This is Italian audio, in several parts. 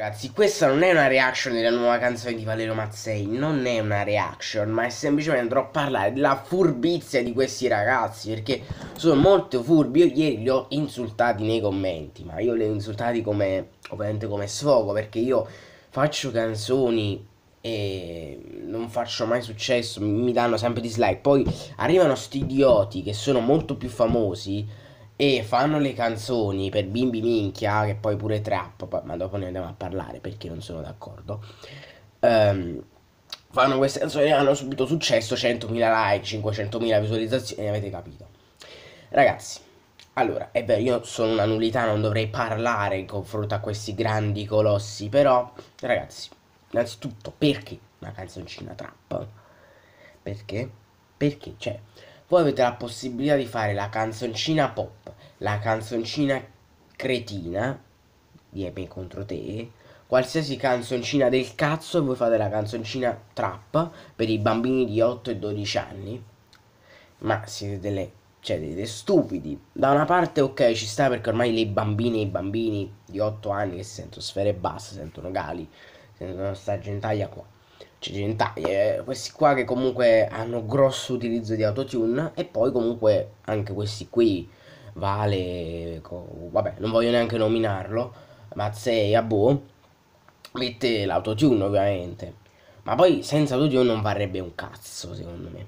Ragazzi, questa non è una reaction della nuova canzone di Valerio Mazzei, non è una reaction, ma è semplicemente andrò a parlare della furbizia di questi ragazzi, perché sono molto furbi, io ieri li ho insultati nei commenti, ma io li ho insultati come, ovviamente come sfogo, perché io faccio canzoni e non faccio mai successo, mi danno sempre dislike, poi arrivano sti idioti che sono molto più famosi, e fanno le canzoni per bimbi minchia, che poi pure trap, ma dopo ne andiamo a parlare perché non sono d'accordo. Um, fanno queste canzoni, hanno subito successo, 100.000 like, 500.000 visualizzazioni, avete capito. Ragazzi, allora, è vero, io sono una nullità, non dovrei parlare in confronto a questi grandi colossi, però, ragazzi, innanzitutto, perché una canzoncina trap? Perché? Perché, cioè, voi avete la possibilità di fare la canzoncina pop, la canzoncina cretina di Emi contro te qualsiasi canzoncina del cazzo e voi fate la canzoncina trap per i bambini di 8 e 12 anni ma siete delle cioè siete stupidi da una parte ok ci sta perché ormai le bambine e i bambini di 8 anni che sentono sfere basse sentono gali sentono sta gentaglia qua cioè gentaglia eh, questi qua che comunque hanno grosso utilizzo di autotune e poi comunque anche questi qui Vale, co, vabbè, non voglio neanche nominarlo, Mazzei, Abu, boh, mette l'autotune ovviamente. Ma poi senza autotune non varrebbe un cazzo, secondo me.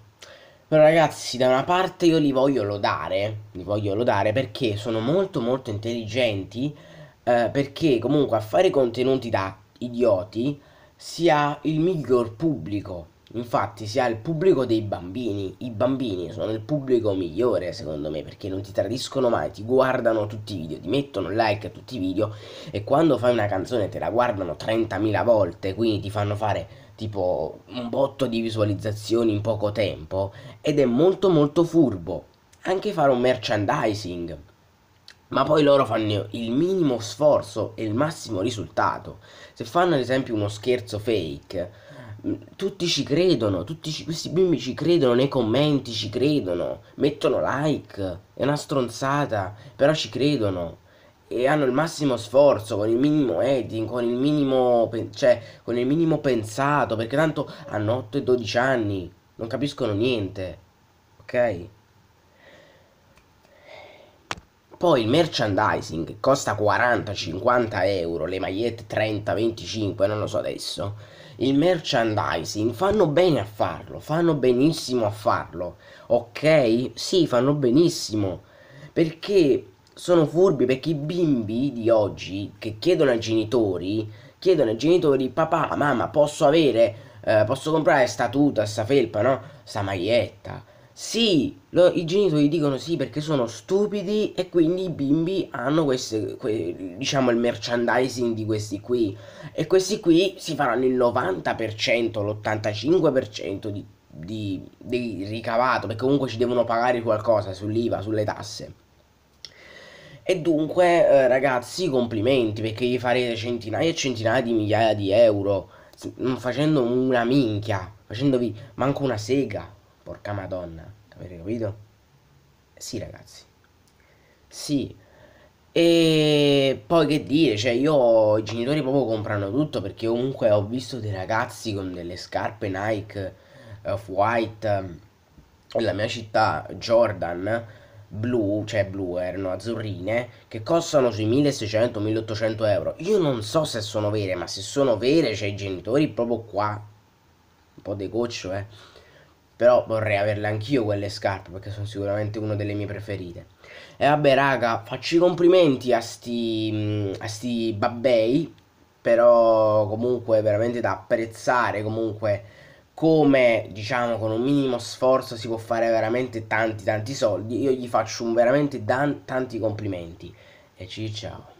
Però ragazzi, da una parte io li voglio lodare, li voglio lodare perché sono molto molto intelligenti, eh, perché comunque a fare contenuti da idioti si ha il miglior pubblico Infatti si ha il pubblico dei bambini, i bambini sono il pubblico migliore secondo me perché non ti tradiscono mai, ti guardano tutti i video, ti mettono like a tutti i video e quando fai una canzone te la guardano 30.000 volte, quindi ti fanno fare tipo un botto di visualizzazioni in poco tempo ed è molto molto furbo anche fare un merchandising ma poi loro fanno il minimo sforzo e il massimo risultato se fanno ad esempio uno scherzo fake tutti ci credono, tutti ci, questi bimbi ci credono, nei commenti ci credono, mettono like, è una stronzata, però ci credono e hanno il massimo sforzo, con il minimo editing, con il minimo, cioè, con il minimo pensato, perché tanto hanno 8 e 12 anni, non capiscono niente, ok? Poi il merchandising costa 40-50 euro, le magliette 30-25, non lo so adesso. Il merchandising fanno bene a farlo, fanno benissimo a farlo. Ok? Sì, fanno benissimo. Perché sono furbi perché i bimbi di oggi che chiedono ai genitori, chiedono ai genitori, papà, mamma, posso avere, eh, posso comprare sta tuta, sta felpa, no? Sta maglietta sì, lo, i genitori dicono sì perché sono stupidi e quindi i bimbi hanno queste, que, diciamo il merchandising di questi qui e questi qui si faranno il 90%, l'85% di, di, di ricavato perché comunque ci devono pagare qualcosa sull'IVA, sulle tasse. E dunque eh, ragazzi complimenti perché gli farete centinaia e centinaia di migliaia di euro facendo una minchia, facendovi manco una sega. Porca madonna, avete capito? Sì, ragazzi. Sì. E poi che dire, cioè io i genitori proprio comprano tutto perché comunque ho visto dei ragazzi con delle scarpe Nike, eh, of white nella ehm, mia città Jordan, blu, cioè blu erano azzurrine, che costano sui 1600-1800 euro. Io non so se sono vere, ma se sono vere, cioè i genitori proprio qua, un po' di goccio, eh però vorrei averle anch'io quelle scarpe perché sono sicuramente una delle mie preferite. E vabbè raga, faccio i complimenti a sti, a sti babbei. Però comunque veramente da apprezzare comunque come diciamo con un minimo sforzo si può fare veramente tanti tanti soldi. Io gli faccio veramente tanti complimenti. E ci ciao.